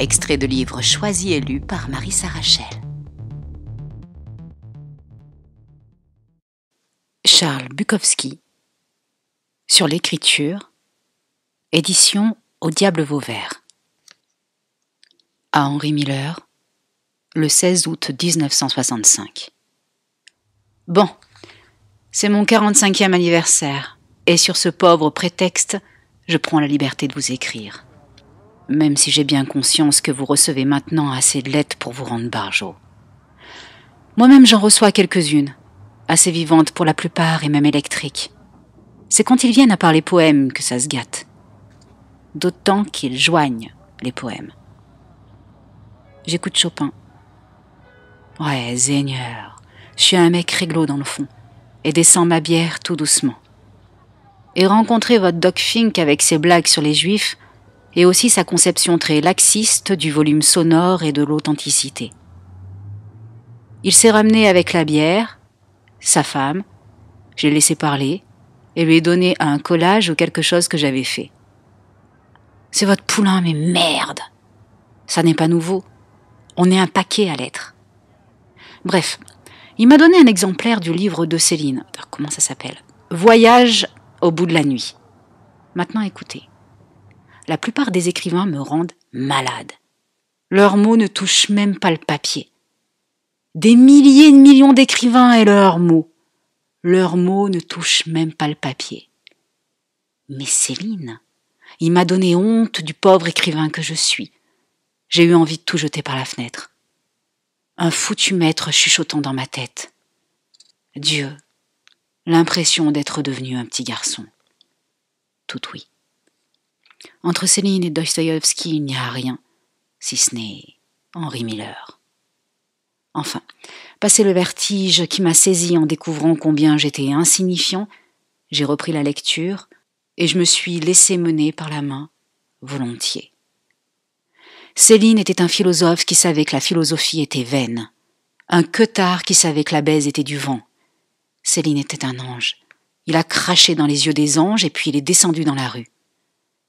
Extrait de livre choisi et lu par Marie Rachel Charles Bukowski Sur l'écriture Édition Au Diable Vauvert à Henri Miller le 16 août 1965. Bon, c'est mon 45e anniversaire, et sur ce pauvre prétexte, je prends la liberté de vous écrire même si j'ai bien conscience que vous recevez maintenant assez de lettres pour vous rendre bargeau. Moi-même j'en reçois quelques-unes, assez vivantes pour la plupart et même électriques. C'est quand ils viennent à parler poèmes que ça se gâte. D'autant qu'ils joignent les poèmes. J'écoute Chopin. Ouais, Seigneur, je suis un mec réglo dans le fond, et descends ma bière tout doucement. Et rencontrer votre Doc Fink avec ses blagues sur les juifs, et aussi sa conception très laxiste du volume sonore et de l'authenticité. Il s'est ramené avec la bière, sa femme, je l'ai laissé parler, et lui ai donné un collage ou quelque chose que j'avais fait. C'est votre poulain, mais merde Ça n'est pas nouveau. On est un paquet à l'être. Bref, il m'a donné un exemplaire du livre de Céline. comment ça s'appelle Voyage au bout de la nuit. Maintenant écoutez la plupart des écrivains me rendent malade. Leurs mots ne touchent même pas le papier. Des milliers de millions d'écrivains et leurs mots. Leurs mots ne touchent même pas le papier. Mais Céline, il m'a donné honte du pauvre écrivain que je suis. J'ai eu envie de tout jeter par la fenêtre. Un foutu maître chuchotant dans ma tête. Dieu, l'impression d'être devenu un petit garçon. Tout oui. Entre Céline et Dostoïevski, il n'y a rien, si ce n'est Henri Miller. Enfin, passé le vertige qui m'a saisi en découvrant combien j'étais insignifiant, j'ai repris la lecture et je me suis laissé mener par la main, volontiers. Céline était un philosophe qui savait que la philosophie était vaine, un queutard qui savait que la baise était du vent. Céline était un ange. Il a craché dans les yeux des anges et puis il est descendu dans la rue.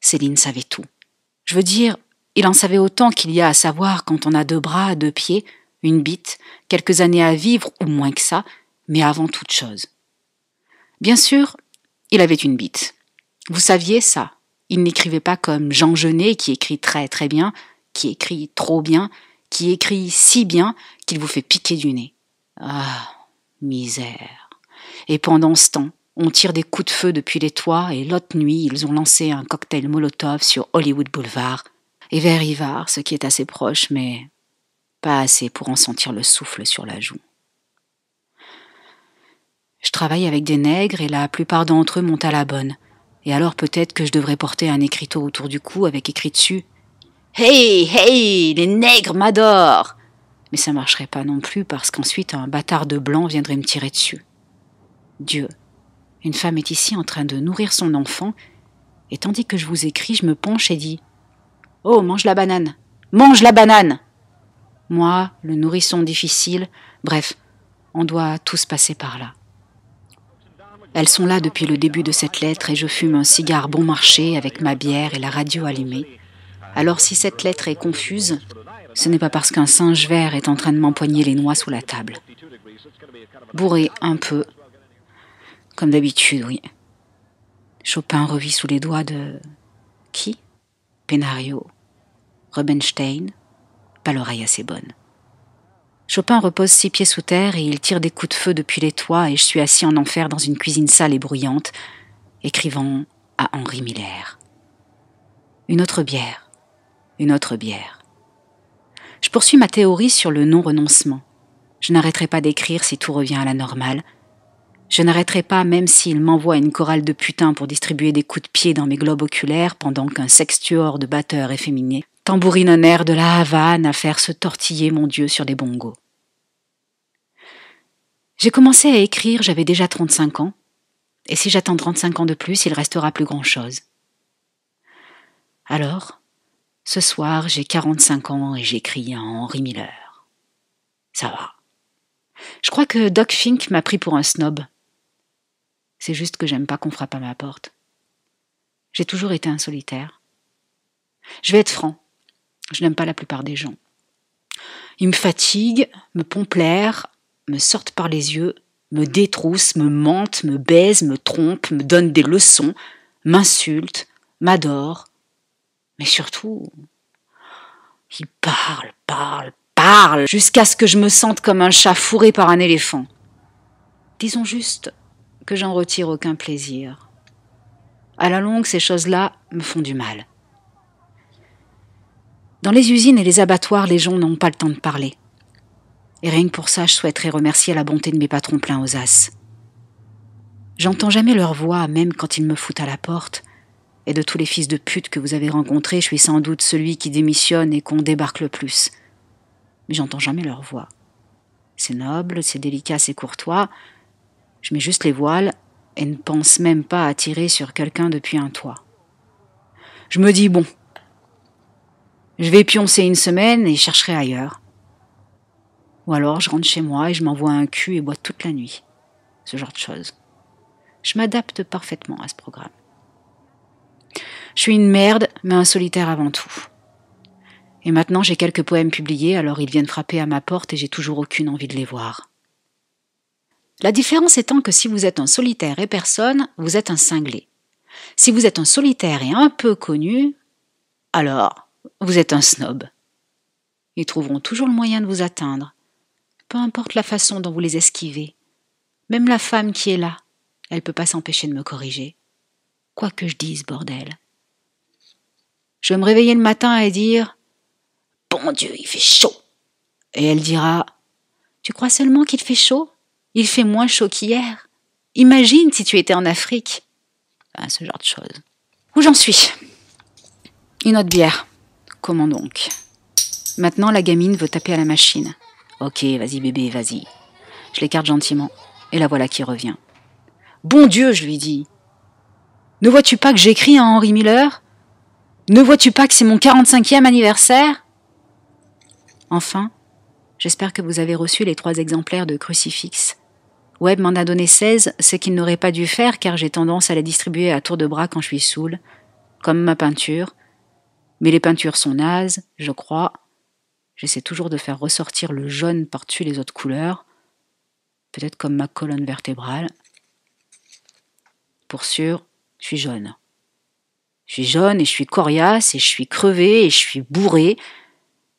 Céline savait tout. Je veux dire, il en savait autant qu'il y a à savoir quand on a deux bras, deux pieds, une bite, quelques années à vivre ou moins que ça, mais avant toute chose. Bien sûr, il avait une bite. Vous saviez ça. Il n'écrivait pas comme Jean Genet qui écrit très très bien, qui écrit trop bien, qui écrit si bien qu'il vous fait piquer du nez. Ah, misère. Et pendant ce temps, on tire des coups de feu depuis les toits et l'autre nuit, ils ont lancé un cocktail Molotov sur Hollywood Boulevard et vers Ivar, ce qui est assez proche, mais pas assez pour en sentir le souffle sur la joue. Je travaille avec des nègres et la plupart d'entre eux montent à la bonne. Et alors peut-être que je devrais porter un écriteau autour du cou avec écrit dessus Hey, hey, les nègres m'adorent Mais ça marcherait pas non plus parce qu'ensuite un bâtard de blanc viendrait me tirer dessus. Dieu, une femme est ici en train de nourrir son enfant, et tandis que je vous écris, je me penche et dis Oh, mange la banane Mange la banane Moi, le nourrisson difficile, bref, on doit tous passer par là. Elles sont là depuis le début de cette lettre et je fume un cigare bon marché avec ma bière et la radio allumée. Alors si cette lettre est confuse, ce n'est pas parce qu'un singe vert est en train de m'empoigner les noix sous la table. Bourré un peu, comme d'habitude, oui. Chopin revit sous les doigts de. Qui Penario, Rubenstein, pas l'oreille assez bonne. Chopin repose six pieds sous terre et il tire des coups de feu depuis les toits et je suis assis en enfer dans une cuisine sale et bruyante, écrivant à Henri Miller. Une autre bière, une autre bière. Je poursuis ma théorie sur le non-renoncement. Je n'arrêterai pas d'écrire si tout revient à la normale, je n'arrêterai pas même s'il m'envoie une chorale de putain pour distribuer des coups de pied dans mes globes oculaires pendant qu'un sextuor de batteurs efféminés tambourine un air de la Havane à faire se tortiller mon Dieu sur des bongos. J'ai commencé à écrire, j'avais déjà 35 ans, et si j'attends 35 ans de plus, il restera plus grand-chose. Alors, ce soir, j'ai 45 ans et j'écris à Henri Miller. Ça va. Je crois que Doc Fink m'a pris pour un snob, c'est juste que j'aime pas qu'on frappe à ma porte. J'ai toujours été un solitaire. Je vais être franc. Je n'aime pas la plupart des gens. Ils me fatiguent, me pompent me sortent par les yeux, me détroussent, me mentent, me baisent, me trompent, me donnent des leçons, m'insultent, m'adorent. Mais surtout, ils parlent, parlent, parlent, jusqu'à ce que je me sente comme un chat fourré par un éléphant. Disons juste que j'en retire aucun plaisir. À la longue, ces choses-là me font du mal. Dans les usines et les abattoirs, les gens n'ont pas le temps de parler. Et rien que pour ça, je souhaiterais remercier la bonté de mes patrons pleins aux as. J'entends jamais leur voix, même quand ils me foutent à la porte. Et de tous les fils de pute que vous avez rencontrés, je suis sans doute celui qui démissionne et qu'on débarque le plus. Mais j'entends jamais leur voix. C'est noble, c'est délicat, c'est courtois, je mets juste les voiles et ne pense même pas à tirer sur quelqu'un depuis un toit. Je me dis bon, je vais pioncer une semaine et chercherai ailleurs. Ou alors je rentre chez moi et je m'envoie un cul et bois toute la nuit. Ce genre de choses. Je m'adapte parfaitement à ce programme. Je suis une merde, mais un solitaire avant tout. Et maintenant j'ai quelques poèmes publiés, alors ils viennent frapper à ma porte et j'ai toujours aucune envie de les voir. La différence étant que si vous êtes un solitaire et personne, vous êtes un cinglé. Si vous êtes un solitaire et un peu connu, alors vous êtes un snob. Ils trouveront toujours le moyen de vous atteindre, peu importe la façon dont vous les esquivez. Même la femme qui est là, elle ne peut pas s'empêcher de me corriger. Quoi que je dise, bordel. Je vais me réveiller le matin et dire Bon Dieu, il fait chaud Et elle dira Tu crois seulement qu'il fait chaud il fait moins chaud qu'hier. Imagine si tu étais en Afrique. ce genre de choses. Où j'en suis Une autre bière. Comment donc Maintenant, la gamine veut taper à la machine. Ok, vas-y bébé, vas-y. Je l'écarte gentiment, et la voilà qui revient. Bon Dieu, je lui dis. Ne vois-tu pas que j'écris à Henri Miller Ne vois-tu pas que c'est mon 45e anniversaire Enfin, j'espère que vous avez reçu les trois exemplaires de Crucifix Webb m'en a donné 16, ce qu'il n'aurait pas dû faire car j'ai tendance à la distribuer à tour de bras quand je suis saoule, comme ma peinture. Mais les peintures sont nazes, je crois. J'essaie toujours de faire ressortir le jaune par-dessus les autres couleurs, peut-être comme ma colonne vertébrale. Pour sûr, je suis jaune. Je suis jaune et je suis coriace et je suis crevée et je suis bourrée,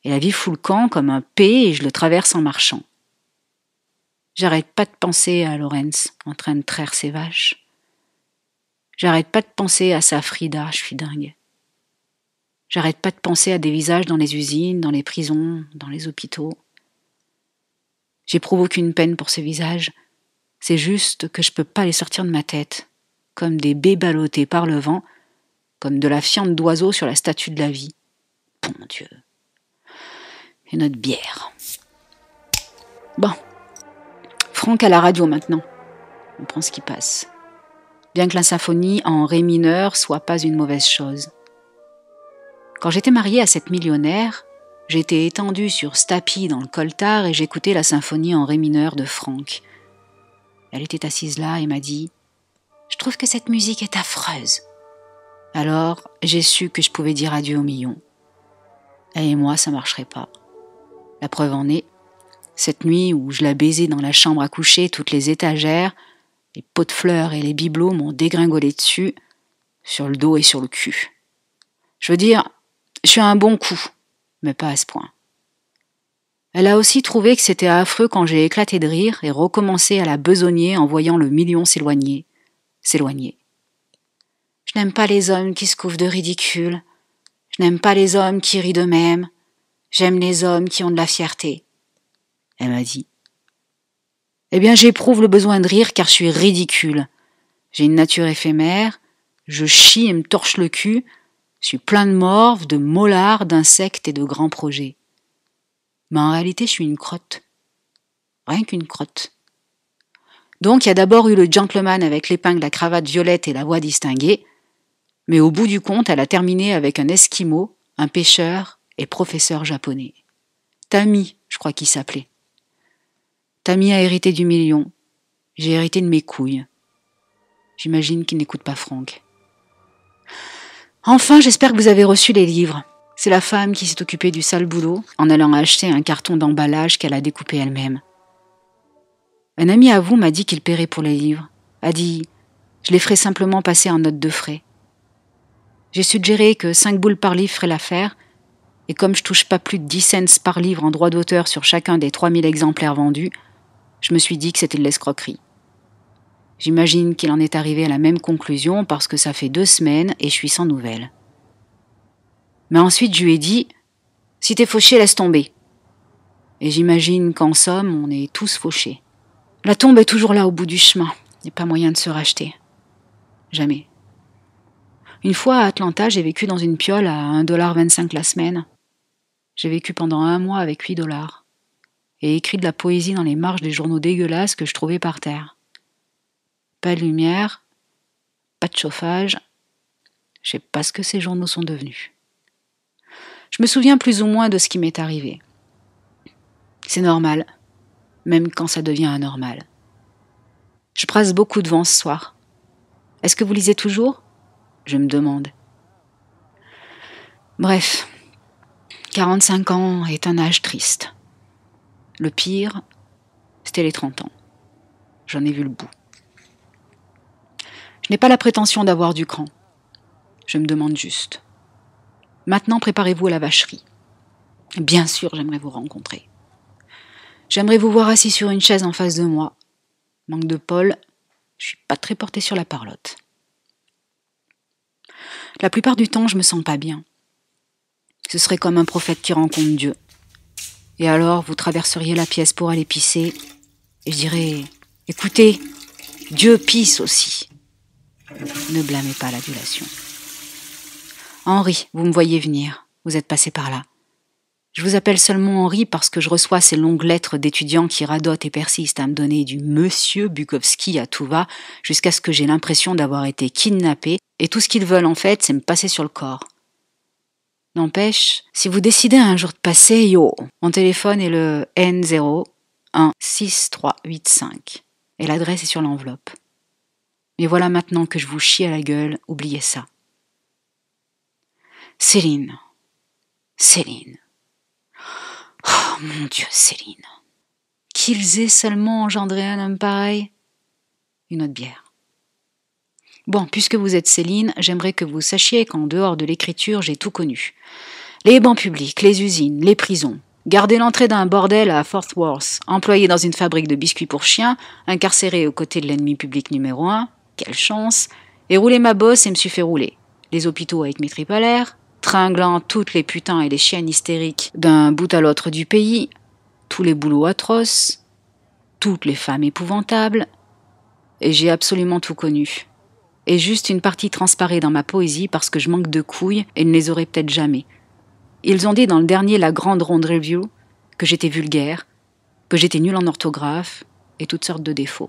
Et la vie fout le camp comme un P et je le traverse en marchant. J'arrête pas de penser à Lorenz en train de traire ses vaches. J'arrête pas de penser à sa Frida, je suis dingue. J'arrête pas de penser à des visages dans les usines, dans les prisons, dans les hôpitaux. J'éprouve aucune peine pour ces visages. C'est juste que je peux pas les sortir de ma tête, comme des béballotés par le vent, comme de la fiente d'oiseau sur la statue de la vie. Bon Dieu. Et notre bière. Bon. Franck à la radio maintenant. On prend ce qui passe. Bien que la symphonie en ré mineur soit pas une mauvaise chose. Quand j'étais mariée à cette millionnaire, j'étais étendue sur Stapi dans le coltard et j'écoutais la symphonie en ré mineur de Franck. Elle était assise là et m'a dit Je trouve que cette musique est affreuse. Alors, j'ai su que je pouvais dire adieu au million. Elle et moi, ça marcherait pas. La preuve en est, cette nuit où je la baisais dans la chambre à coucher, toutes les étagères, les pots de fleurs et les bibelots m'ont dégringolé dessus, sur le dos et sur le cul. Je veux dire, je suis un bon coup, mais pas à ce point. Elle a aussi trouvé que c'était affreux quand j'ai éclaté de rire et recommencé à la besogner en voyant le million s'éloigner, s'éloigner. Je n'aime pas les hommes qui se couvrent de ridicule. Je n'aime pas les hommes qui rient d'eux-mêmes. J'aime les hommes qui ont de la fierté. Elle m'a dit. Eh bien, j'éprouve le besoin de rire car je suis ridicule. J'ai une nature éphémère, je chie et me torche le cul, je suis plein de morve, de molards, d'insectes et de grands projets. Mais en réalité, je suis une crotte. Rien qu'une crotte. Donc, il y a d'abord eu le gentleman avec l'épingle la cravate violette et la voix distinguée, mais au bout du compte, elle a terminé avec un esquimau, un pêcheur et professeur japonais. Tami, je crois qu'il s'appelait. Tammy a hérité du million. J'ai hérité de mes couilles. J'imagine qu'il n'écoute pas Franck. Enfin, j'espère que vous avez reçu les livres. C'est la femme qui s'est occupée du sale boulot en allant acheter un carton d'emballage qu'elle a découpé elle-même. Un ami à vous m'a dit qu'il paierait pour les livres. A dit Je les ferai simplement passer en note de frais. J'ai suggéré que 5 boules par livre ferait l'affaire, et comme je touche pas plus de 10 cents par livre en droit d'auteur sur chacun des 3000 exemplaires vendus, je me suis dit que c'était de l'escroquerie. J'imagine qu'il en est arrivé à la même conclusion parce que ça fait deux semaines et je suis sans nouvelles. Mais ensuite, je lui ai dit Si t'es fauché, laisse tomber. Et j'imagine qu'en somme, on est tous fauchés. La tombe est toujours là au bout du chemin. Il n'y a pas moyen de se racheter. Jamais. Une fois à Atlanta, j'ai vécu dans une piole à 1,25$ la semaine. J'ai vécu pendant un mois avec 8 dollars et écrit de la poésie dans les marges des journaux dégueulasses que je trouvais par terre. Pas de lumière, pas de chauffage, je sais pas ce que ces journaux sont devenus. Je me souviens plus ou moins de ce qui m'est arrivé. C'est normal, même quand ça devient anormal. Je brasse beaucoup de vent ce soir. Est-ce que vous lisez toujours Je me demande. Bref, 45 ans est un âge triste. Le pire, c'était les 30 ans. J'en ai vu le bout. Je n'ai pas la prétention d'avoir du cran. Je me demande juste. Maintenant, préparez-vous à la vacherie. Bien sûr, j'aimerais vous rencontrer. J'aimerais vous voir assis sur une chaise en face de moi. Manque de Paul, je suis pas très portée sur la parlotte. La plupart du temps, je me sens pas bien. Ce serait comme un prophète qui rencontre Dieu. Et alors, vous traverseriez la pièce pour aller pisser, et je dirais Écoutez, Dieu pisse aussi. Ne blâmez pas l'adulation. Henri, vous me voyez venir, vous êtes passé par là. Je vous appelle seulement Henri parce que je reçois ces longues lettres d'étudiants qui radotent et persistent à me donner du monsieur Bukowski à tout va jusqu'à ce que j'ai l'impression d'avoir été kidnappé et tout ce qu'ils veulent en fait, c'est me passer sur le corps. N'empêche, si vous décidez un jour de passer, yo, mon téléphone est le N016385 et l'adresse est sur l'enveloppe. Mais voilà maintenant que je vous chie à la gueule, oubliez ça. Céline. Céline. Oh mon Dieu, Céline. Qu'ils aient seulement engendré un homme pareil. Une autre bière. Bon, puisque vous êtes Céline, j'aimerais que vous sachiez qu'en dehors de l'écriture, j'ai tout connu. Les bancs publics, les usines, les prisons. Garder l'entrée d'un bordel à Fort Worth, employé dans une fabrique de biscuits pour chiens, incarcéré aux côtés de l'ennemi public numéro un, quelle chance, et rouler ma bosse et me suis fait rouler. Les hôpitaux avec mes tripes tringlant toutes les putains et les chiennes hystériques d'un bout à l'autre du pays, tous les boulots atroces, toutes les femmes épouvantables, et j'ai absolument tout connu. Est juste une partie transparée dans ma poésie parce que je manque de couilles et ne les aurai peut-être jamais. Ils ont dit dans le dernier La Grande Ronde Review que j'étais vulgaire, que j'étais nul en orthographe et toutes sortes de défauts.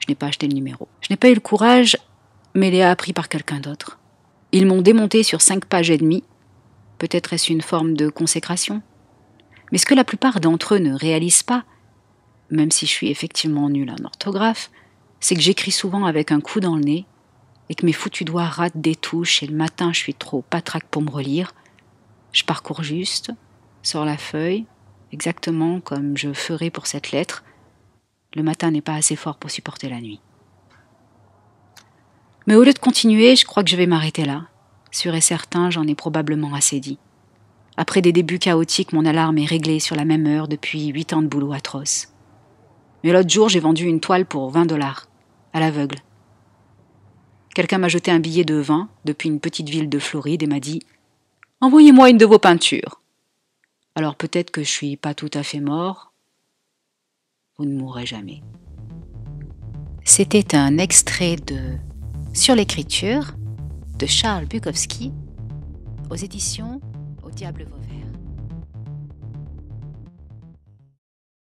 Je n'ai pas acheté le numéro. Je n'ai pas eu le courage, mais les a appris par quelqu'un d'autre. Ils m'ont démonté sur cinq pages et demie. Peut-être est-ce une forme de consécration. Mais ce que la plupart d'entre eux ne réalisent pas, même si je suis effectivement nul en orthographe, c'est que j'écris souvent avec un coup dans le nez et que mes foutus doigts ratent des touches et le matin je suis trop patraque pour me relire. Je parcours juste, sors la feuille, exactement comme je ferai pour cette lettre. Le matin n'est pas assez fort pour supporter la nuit. Mais au lieu de continuer, je crois que je vais m'arrêter là. Sûr et certain, j'en ai probablement assez dit. Après des débuts chaotiques, mon alarme est réglée sur la même heure depuis huit ans de boulot atroce. Mais l'autre jour, j'ai vendu une toile pour 20 dollars à l'aveugle. Quelqu'un m'a jeté un billet de vin depuis une petite ville de Floride et m'a dit Envoyez-moi une de vos peintures. Alors peut-être que je suis pas tout à fait mort. Vous ne mourrez jamais. C'était un extrait de Sur l'écriture de Charles Bukowski aux éditions Au Diable Vos